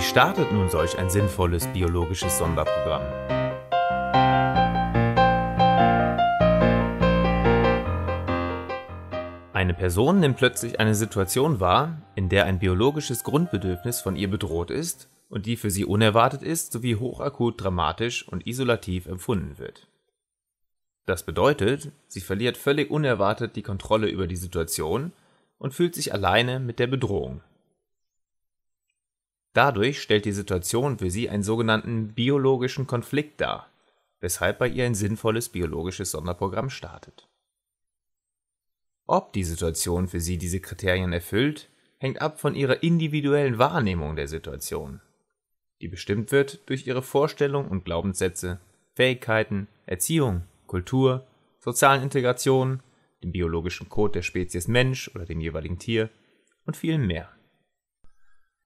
Wie startet nun solch ein sinnvolles biologisches Sonderprogramm? Eine Person nimmt plötzlich eine Situation wahr, in der ein biologisches Grundbedürfnis von ihr bedroht ist und die für sie unerwartet ist sowie hochakut dramatisch und isolativ empfunden wird. Das bedeutet, sie verliert völlig unerwartet die Kontrolle über die Situation und fühlt sich alleine mit der Bedrohung, Dadurch stellt die Situation für sie einen sogenannten biologischen Konflikt dar, weshalb bei ihr ein sinnvolles biologisches Sonderprogramm startet. Ob die Situation für sie diese Kriterien erfüllt, hängt ab von ihrer individuellen Wahrnehmung der Situation, die bestimmt wird durch ihre Vorstellung und Glaubenssätze, Fähigkeiten, Erziehung, Kultur, sozialen Integration, dem biologischen Code der Spezies Mensch oder dem jeweiligen Tier und viel mehr.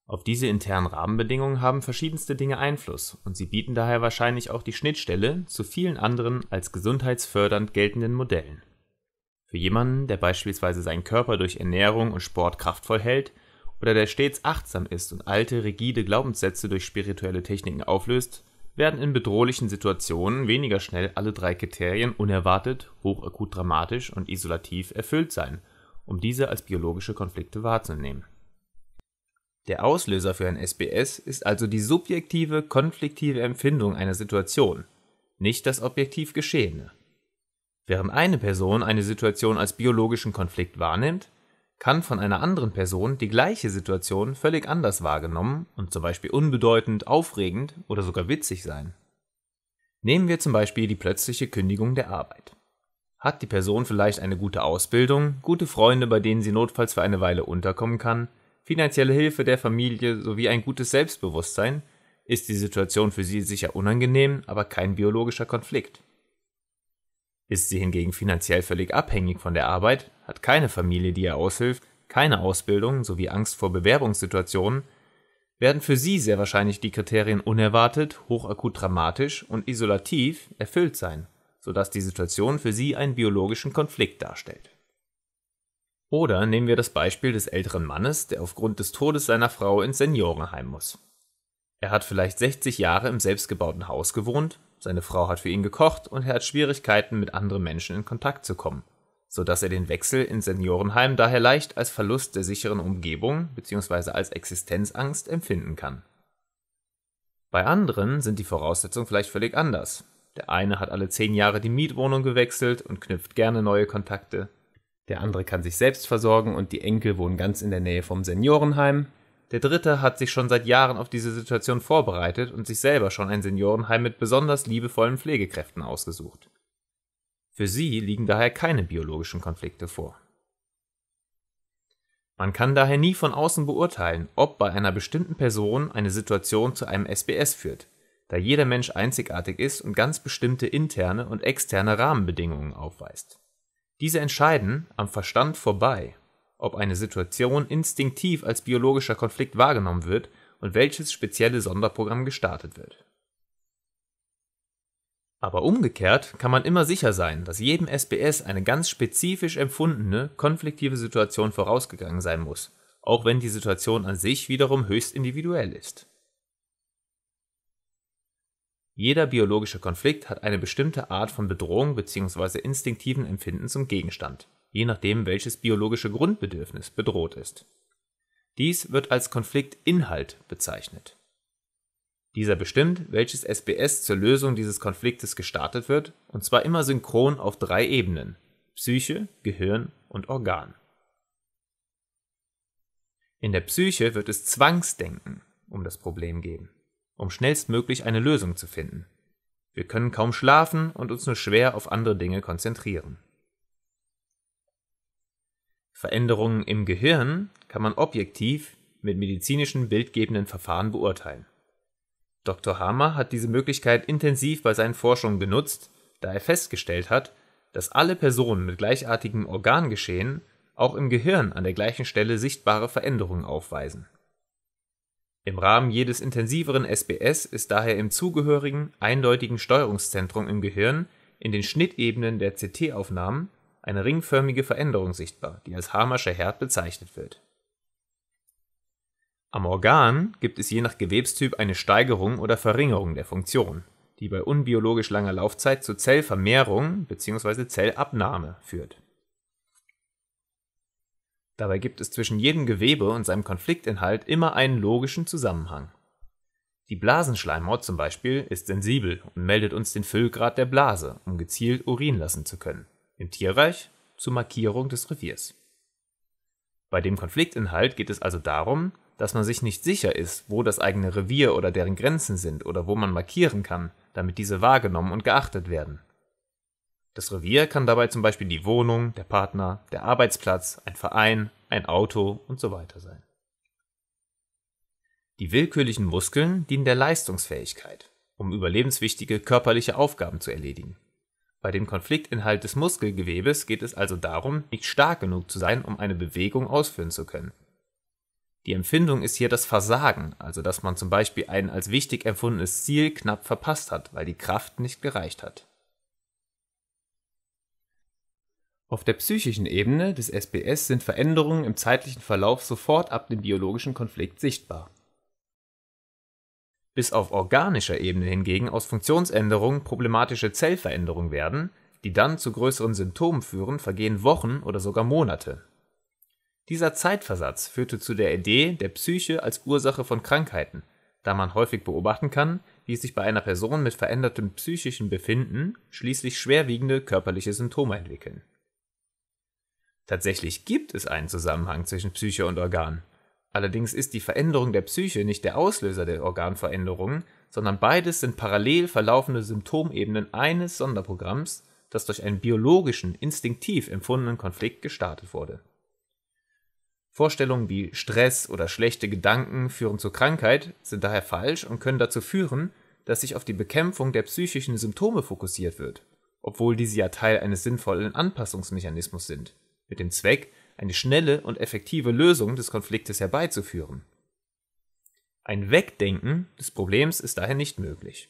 Auf diese internen Rahmenbedingungen haben verschiedenste Dinge Einfluss und sie bieten daher wahrscheinlich auch die Schnittstelle zu vielen anderen als gesundheitsfördernd geltenden Modellen. Für jemanden, der beispielsweise seinen Körper durch Ernährung und Sport kraftvoll hält oder der stets achtsam ist und alte, rigide Glaubenssätze durch spirituelle Techniken auflöst, werden in bedrohlichen Situationen weniger schnell alle drei Kriterien unerwartet, hochakut dramatisch und isolativ erfüllt sein, um diese als biologische Konflikte wahrzunehmen der Auslöser für ein SBS ist also die subjektive, konfliktive Empfindung einer Situation, nicht das objektiv Geschehene. Während eine Person eine Situation als biologischen Konflikt wahrnimmt, kann von einer anderen Person die gleiche Situation völlig anders wahrgenommen und zum Beispiel unbedeutend, aufregend oder sogar witzig sein. Nehmen wir zum Beispiel die plötzliche Kündigung der Arbeit. Hat die Person vielleicht eine gute Ausbildung, gute Freunde, bei denen sie notfalls für eine Weile unterkommen kann, Finanzielle Hilfe der Familie sowie ein gutes Selbstbewusstsein ist die Situation für sie sicher unangenehm, aber kein biologischer Konflikt. Ist sie hingegen finanziell völlig abhängig von der Arbeit, hat keine Familie, die ihr aushilft, keine Ausbildung sowie Angst vor Bewerbungssituationen, werden für sie sehr wahrscheinlich die Kriterien unerwartet, hochakut dramatisch und isolativ erfüllt sein, sodass die Situation für sie einen biologischen Konflikt darstellt. Oder nehmen wir das Beispiel des älteren Mannes, der aufgrund des Todes seiner Frau ins Seniorenheim muss. Er hat vielleicht 60 Jahre im selbstgebauten Haus gewohnt, seine Frau hat für ihn gekocht und er hat Schwierigkeiten, mit anderen Menschen in Kontakt zu kommen, sodass er den Wechsel ins Seniorenheim daher leicht als Verlust der sicheren Umgebung bzw. als Existenzangst empfinden kann. Bei anderen sind die Voraussetzungen vielleicht völlig anders. Der eine hat alle zehn Jahre die Mietwohnung gewechselt und knüpft gerne neue Kontakte, der andere kann sich selbst versorgen und die Enkel wohnen ganz in der Nähe vom Seniorenheim. Der dritte hat sich schon seit Jahren auf diese Situation vorbereitet und sich selber schon ein Seniorenheim mit besonders liebevollen Pflegekräften ausgesucht. Für sie liegen daher keine biologischen Konflikte vor. Man kann daher nie von außen beurteilen, ob bei einer bestimmten Person eine Situation zu einem SBS führt, da jeder Mensch einzigartig ist und ganz bestimmte interne und externe Rahmenbedingungen aufweist. Diese entscheiden am Verstand vorbei, ob eine Situation instinktiv als biologischer Konflikt wahrgenommen wird und welches spezielle Sonderprogramm gestartet wird. Aber umgekehrt kann man immer sicher sein, dass jedem SBS eine ganz spezifisch empfundene, konfliktive Situation vorausgegangen sein muss, auch wenn die Situation an sich wiederum höchst individuell ist. Jeder biologische Konflikt hat eine bestimmte Art von Bedrohung bzw. instinktiven Empfinden zum Gegenstand, je nachdem welches biologische Grundbedürfnis bedroht ist. Dies wird als Konfliktinhalt bezeichnet. Dieser bestimmt, welches SBS zur Lösung dieses Konfliktes gestartet wird, und zwar immer synchron auf drei Ebenen Psyche, Gehirn und Organ. In der Psyche wird es Zwangsdenken um das Problem geben um schnellstmöglich eine Lösung zu finden. Wir können kaum schlafen und uns nur schwer auf andere Dinge konzentrieren. Veränderungen im Gehirn kann man objektiv mit medizinischen bildgebenden Verfahren beurteilen. Dr. Hammer hat diese Möglichkeit intensiv bei seinen Forschungen genutzt, da er festgestellt hat, dass alle Personen mit gleichartigem Organgeschehen auch im Gehirn an der gleichen Stelle sichtbare Veränderungen aufweisen. Im Rahmen jedes intensiveren SBS ist daher im zugehörigen, eindeutigen Steuerungszentrum im Gehirn in den Schnittebenen der CT-Aufnahmen eine ringförmige Veränderung sichtbar, die als Hamerscher Herd bezeichnet wird. Am Organ gibt es je nach Gewebstyp eine Steigerung oder Verringerung der Funktion, die bei unbiologisch langer Laufzeit zu Zellvermehrung bzw. Zellabnahme führt Dabei gibt es zwischen jedem Gewebe und seinem Konfliktinhalt immer einen logischen Zusammenhang. Die Blasenschleimhaut zum Beispiel ist sensibel und meldet uns den Füllgrad der Blase, um gezielt Urin lassen zu können. Im Tierreich zur Markierung des Reviers. Bei dem Konfliktinhalt geht es also darum, dass man sich nicht sicher ist, wo das eigene Revier oder deren Grenzen sind oder wo man markieren kann, damit diese wahrgenommen und geachtet werden. Das Revier kann dabei zum Beispiel die Wohnung, der Partner, der Arbeitsplatz, ein Verein, ein Auto und So weiter sein. Die willkürlichen Muskeln dienen der Leistungsfähigkeit, um überlebenswichtige körperliche Aufgaben zu erledigen. Bei dem Konfliktinhalt des Muskelgewebes geht es also darum, nicht stark genug zu sein, um eine Bewegung ausführen zu können. Die Empfindung ist hier das Versagen, also dass man zum Beispiel ein als wichtig empfundenes Ziel knapp verpasst hat, weil die Kraft nicht gereicht hat. Auf der psychischen Ebene des SBS sind Veränderungen im zeitlichen Verlauf sofort ab dem biologischen Konflikt sichtbar. Bis auf organischer Ebene hingegen aus Funktionsänderungen problematische Zellveränderungen werden, die dann zu größeren Symptomen führen, vergehen Wochen oder sogar Monate. Dieser Zeitversatz führte zu der Idee der Psyche als Ursache von Krankheiten, da man häufig beobachten kann, wie sich bei einer Person mit verändertem psychischen Befinden schließlich schwerwiegende körperliche Symptome entwickeln Tatsächlich gibt es einen Zusammenhang zwischen Psyche und Organ. Allerdings ist die Veränderung der Psyche nicht der Auslöser der Organveränderungen, sondern beides sind parallel verlaufende Symptomebenen eines Sonderprogramms, das durch einen biologischen, instinktiv empfundenen Konflikt gestartet wurde. Vorstellungen wie Stress oder schlechte Gedanken führen zur Krankheit sind daher falsch und können dazu führen, dass sich auf die Bekämpfung der psychischen Symptome fokussiert wird, obwohl diese ja Teil eines sinnvollen Anpassungsmechanismus sind mit dem Zweck, eine schnelle und effektive Lösung des Konfliktes herbeizuführen. Ein Wegdenken des Problems ist daher nicht möglich.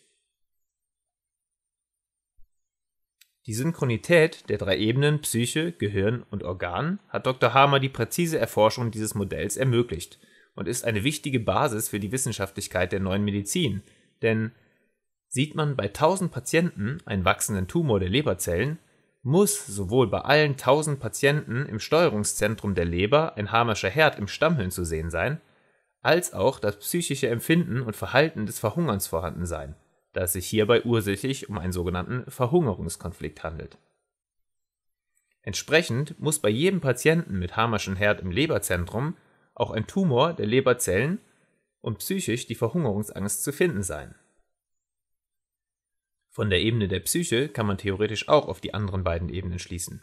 Die Synchronität der drei Ebenen Psyche, Gehirn und Organ hat Dr. Hamer die präzise Erforschung dieses Modells ermöglicht und ist eine wichtige Basis für die Wissenschaftlichkeit der neuen Medizin, denn sieht man bei 1000 Patienten einen wachsenden Tumor der Leberzellen, muss sowohl bei allen 1000 Patienten im Steuerungszentrum der Leber ein harmascher Herd im Stammhirn zu sehen sein, als auch das psychische Empfinden und Verhalten des Verhungerns vorhanden sein, da es sich hierbei ursächlich um einen sogenannten Verhungerungskonflikt handelt. Entsprechend muss bei jedem Patienten mit harmaschen Herd im Leberzentrum auch ein Tumor der Leberzellen und psychisch die Verhungerungsangst zu finden sein von der Ebene der Psyche kann man theoretisch auch auf die anderen beiden Ebenen schließen.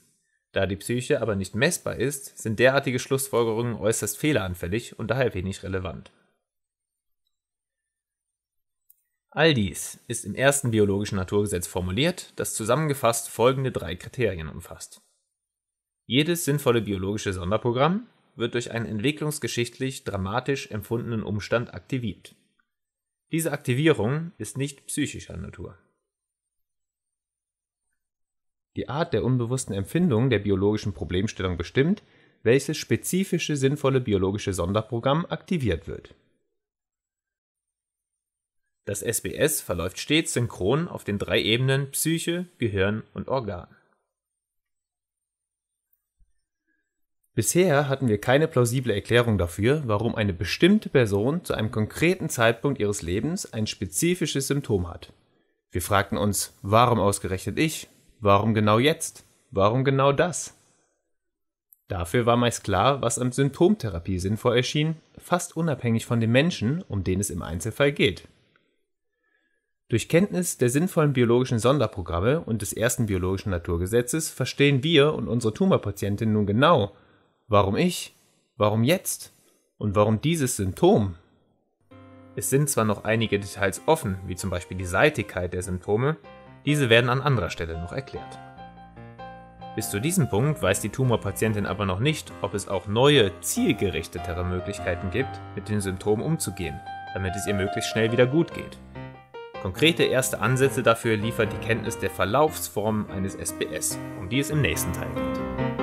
Da die Psyche aber nicht messbar ist, sind derartige Schlussfolgerungen äußerst fehleranfällig und daher wenig relevant. All dies ist im ersten biologischen Naturgesetz formuliert, das zusammengefasst folgende drei Kriterien umfasst. Jedes sinnvolle biologische Sonderprogramm wird durch einen entwicklungsgeschichtlich dramatisch empfundenen Umstand aktiviert. Diese Aktivierung ist nicht psychischer Natur die Art der unbewussten Empfindung der biologischen Problemstellung bestimmt, welches spezifische sinnvolle biologische Sonderprogramm aktiviert wird. Das SBS verläuft stets synchron auf den drei Ebenen Psyche, Gehirn und Organ. Bisher hatten wir keine plausible Erklärung dafür, warum eine bestimmte Person zu einem konkreten Zeitpunkt ihres Lebens ein spezifisches Symptom hat. Wir fragten uns, warum ausgerechnet ich, warum genau jetzt? Warum genau das? Dafür war meist klar, was an Symptomtherapie sinnvoll erschien, fast unabhängig von dem Menschen, um den es im Einzelfall geht. Durch Kenntnis der sinnvollen biologischen Sonderprogramme und des ersten biologischen Naturgesetzes verstehen wir und unsere Tumorpatientin nun genau, warum ich, warum jetzt und warum dieses Symptom. Es sind zwar noch einige Details offen, wie zum Beispiel die Seitigkeit der Symptome, diese werden an anderer Stelle noch erklärt. Bis zu diesem Punkt weiß die Tumorpatientin aber noch nicht, ob es auch neue, zielgerichtetere Möglichkeiten gibt, mit den Symptomen umzugehen, damit es ihr möglichst schnell wieder gut geht. Konkrete erste Ansätze dafür liefert die Kenntnis der Verlaufsformen eines SBS, um die es im nächsten Teil geht.